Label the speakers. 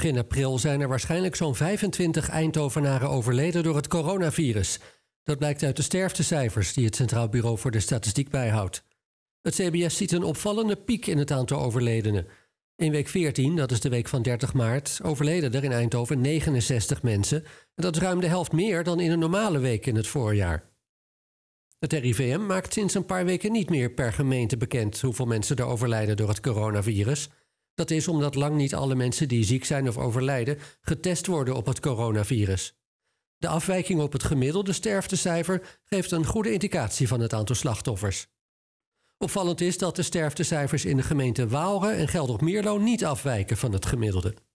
Speaker 1: Begin april zijn er waarschijnlijk zo'n 25 Eindhovenaren overleden door het coronavirus. Dat blijkt uit de sterftecijfers die het Centraal Bureau voor de Statistiek bijhoudt. Het CBS ziet een opvallende piek in het aantal overledenen. In week 14, dat is de week van 30 maart, overleden er in Eindhoven 69 mensen. En dat is ruim de helft meer dan in een normale week in het voorjaar. Het RIVM maakt sinds een paar weken niet meer per gemeente bekend hoeveel mensen er overlijden door het coronavirus. Dat is omdat lang niet alle mensen die ziek zijn of overlijden getest worden op het coronavirus. De afwijking op het gemiddelde sterftecijfer geeft een goede indicatie van het aantal slachtoffers. Opvallend is dat de sterftecijfers in de gemeente Waalre en Geldrop-Mierlo niet afwijken van het gemiddelde.